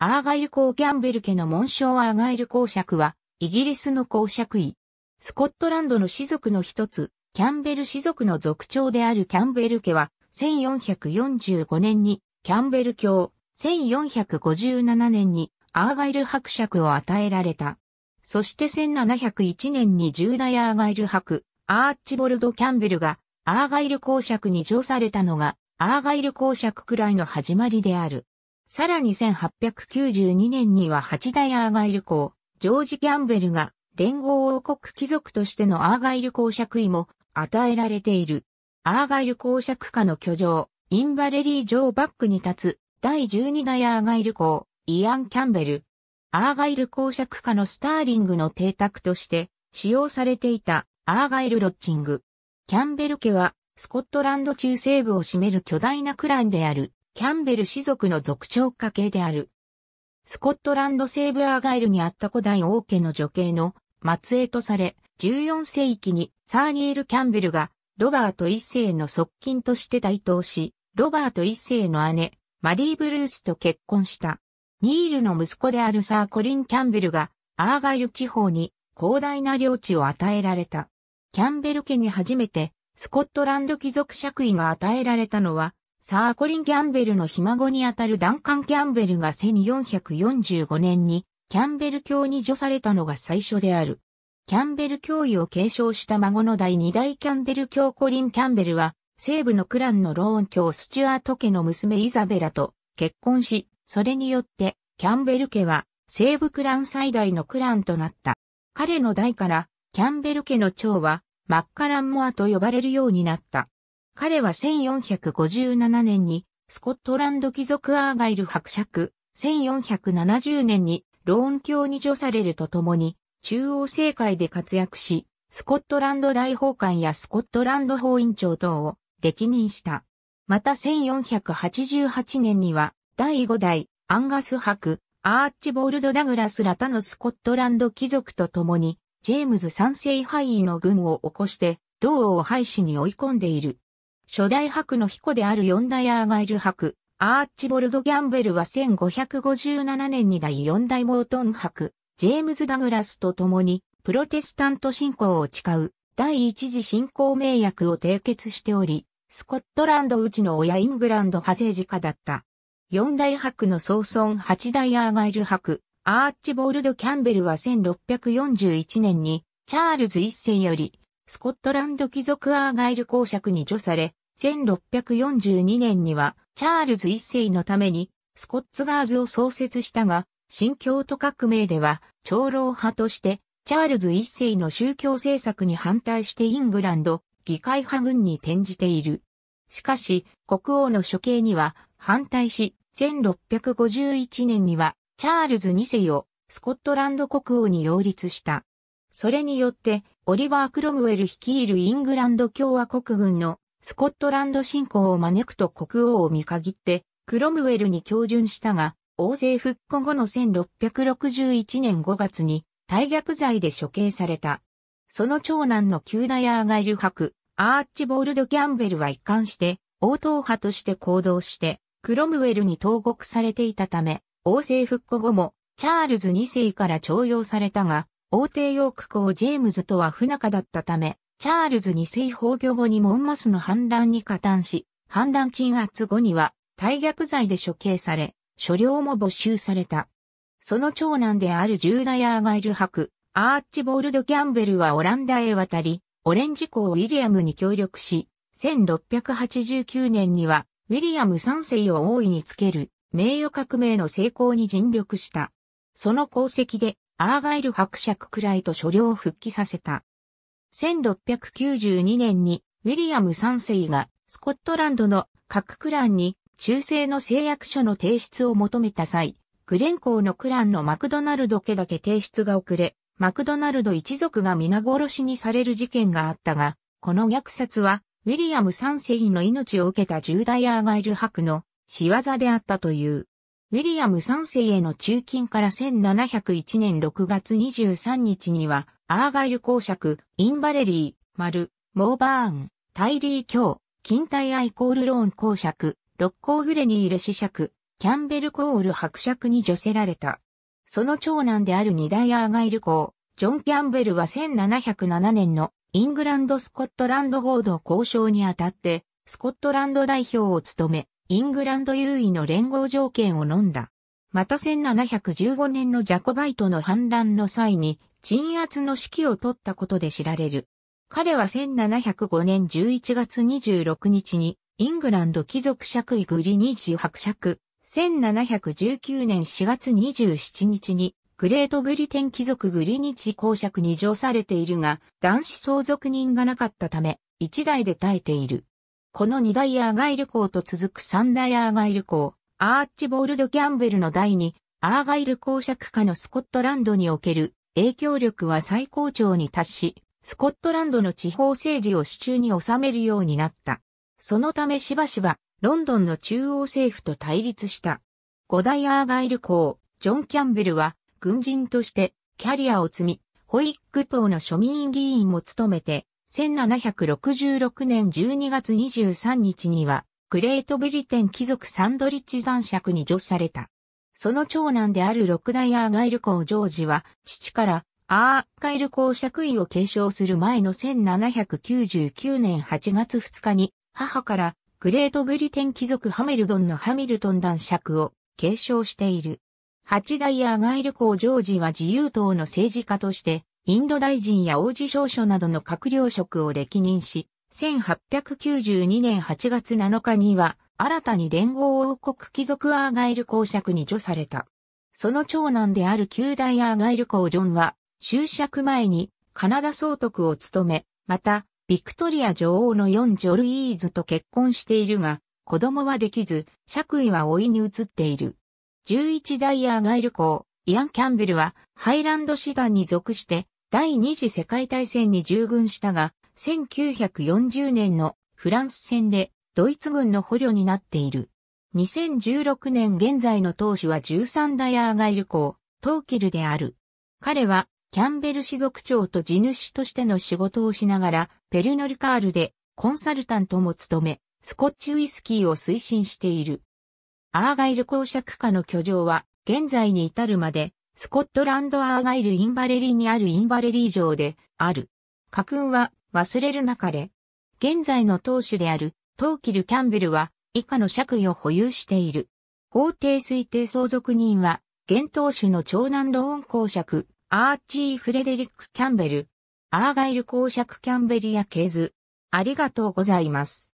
アーガイル公ギャンベル家の紋章アーガイル公爵は、イギリスの公爵位。スコットランドの氏族の一つ、キャンベル氏族の族長であるキャンベル家は、1445年にキャンベル教、1457年にアーガイル伯爵を与えられた。そして1701年に重大アーガイル伯、アーチボルド・キャンベルがアーガイル公爵に上されたのが、アーガイル公爵くらいの始まりである。さらに1892年には8代アーガイル公、ジョージ・ギャンベルが連合王国貴族としてのアーガイル公爵位も与えられている。アーガイル公爵家の居城、インバレリー城バックに立つ第12代アーガイル公、イアン・キャンベル。アーガイル公爵家のスターリングの邸宅として使用されていたアーガイルロッチング。キャンベル家はスコットランド中西部を占める巨大なクランであるキャンベル氏族の族長家系である。スコットランド西部アーガイルにあった古代王家の女系の末裔とされ、14世紀にサーニエル・キャンベルがロバート一世の側近として台頭し、ロバート一世の姉、マリー・ブルースと結婚した。ニールの息子であるサー・コリン・キャンベルがアーガイル地方に広大な領地を与えられた。キャンベル家に初めてスコットランド貴族爵位が与えられたのはサー・コリン・キャンベルのひ孫にあたるダンカン・キャンベルが1445年にキャンベル教に除されたのが最初である。キャンベル教位を継承した孫の第二代キャンベル教コリン・キャンベルは、西部のクランのローン教スチュアート家の娘イザベラと結婚し、それによってキャンベル家は西部クラン最大のクランとなった。彼の代からキャンベル家の長はマッカランモアと呼ばれるようになった。彼は1457年にスコットランド貴族アーガイル伯爵、1470年にローン教に除されるとともに中央政界で活躍し、スコットランド大法官やスコットランド法院長等を歴任した。また1488年には第5代アンガス伯、アーチボールド・ダグラスら他のスコットランド貴族と共に、ジェームズ三世敗位の軍を起こして、同王を廃止に追い込んでいる。初代白の彦である四代アーガイル白、アーチボルド・ギャンベルは1557年に第四代モートン白、ジェームズ・ダグラスと共に、プロテスタント信仰を誓う、第一次信仰名約を締結しており、スコットランドうちの親イングランド派政治家だった。四代白の総孫八代アーガイル白、アーチボールド・キャンベルは1641年に、チャールズ一世より、スコットランド貴族アーガイル公爵に除され、1642年には、チャールズ一世のために、スコッツガーズを創設したが、新教徒革命では、長老派として、チャールズ一世の宗教政策に反対してイングランド、議会派軍に転じている。しかし、国王の処刑には反対し、1651年には、チャールズ2世をスコットランド国王に擁立した。それによって、オリバー・クロムウェル率いるイングランド共和国軍のスコットランド侵攻を招くと国王を見限って、クロムウェルに教準したが、王政復古後の1661年5月に、大逆罪で処刑された。その長男のキューダヤーガイル博、アーチボールド・ギャンベルは一貫して、王党派として行動して、クロムウェルに投獄されていたため、王政復古後も、チャールズ2世から徴用されたが、王帝ヨーク公ジェームズとは不仲だったため、チャールズ二世崩御後にモンマスの反乱に加担し、反乱鎮圧後には、大逆罪で処刑され、所領も没収された。その長男であるジューダヤーガイル博、アーチボールド・ギャンベルはオランダへ渡り、オレンジ公ウィリアムに協力し、1689年には、ウィリアム三世を大いにつける、名誉革命の成功に尽力した。その功績で、アーガイル伯爵くらいと所領を復帰させた。1692年にウィリアム三世がスコットランドの各クランに中世の誓約書の提出を求めた際、グレンーのクランのマクドナルド家だけ提出が遅れ、マクドナルド一族が皆殺しにされる事件があったが、この虐殺は、ウィリアム三世の命を受けた重大アーガイル博の仕業であったという。ウィリアム3世への中勤から1701年6月23日には、アーガイル公爵、インバレリー、マル、モーバーン、タイリー卿、近代アイコールローン公爵、六甲グレニーレ子爵、キャンベルコール伯爵に除せられた。その長男である二代アーガイル公、ジョン・キャンベルは1707年のイングランド・スコットランド合同交渉にあたって、スコットランド代表を務め、イングランド優位の連合条件を飲んだ。また1715年のジャコバイトの反乱の際に鎮圧の指揮を取ったことで知られる。彼は1705年11月26日にイングランド貴族爵位グリニージ伯爵、1719年4月27日にグレートブリテン貴族グリニッジ公爵に上されているが、男子相続人がなかったため、一代で耐えている。この二大野外旅行と続く三大野外旅行、アーチボールド・ギャンベルの第二、アーガイル公爵下のスコットランドにおける影響力は最高潮に達し、スコットランドの地方政治を手中に収めるようになった。そのためしばしば、ロンドンの中央政府と対立した。五大アーガイル公、ジョン・キャンベルは、軍人として、キャリアを積み、ホイック党の庶民議員も務めて、1766年12月23日には、グレートブリテン貴族サンドリッチ男爵に助された。その長男である六代アーガイル公ジョージは、父から、アーガイル公爵位を継承する前の1799年8月2日に、母から、グレートブリテン貴族ハメルドンのハミルトン男爵を継承している。八代アーガイル公ジョージは自由党の政治家として、インド大臣や王子少書などの閣僚職を歴任し、1892年8月7日には、新たに連合王国貴族アーガイル公爵に除された。その長男である旧大アーガイル公ジョンは、就職前にカナダ総督を務め、また、ビクトリア女王の4ジョルイーズと結婚しているが、子供はできず、爵位は老いに移っている。11代アーガイル公、イアン・キャンベルは、ハイランド師団に属して、第二次世界大戦に従軍したが、1940年のフランス戦でドイツ軍の捕虜になっている。2016年現在の当主は13代アーガイル校、トーキルである。彼はキャンベル氏族長と地主としての仕事をしながら、ペルノリカールでコンサルタントも務め、スコッチウイスキーを推進している。アーガイル公爵家の居城は現在に至るまでスコットランドアーガイル・インバレリーにあるインバレリー城である。家訓は忘れるなかれ。現在の当主であるトーキル・キャンベルは以下の借位を保有している。法定推定相続人は現当主の長男ローン公爵アーチー・フレデリック・キャンベル。アーガイル公爵キャンベリアケズ。ありがとうございます。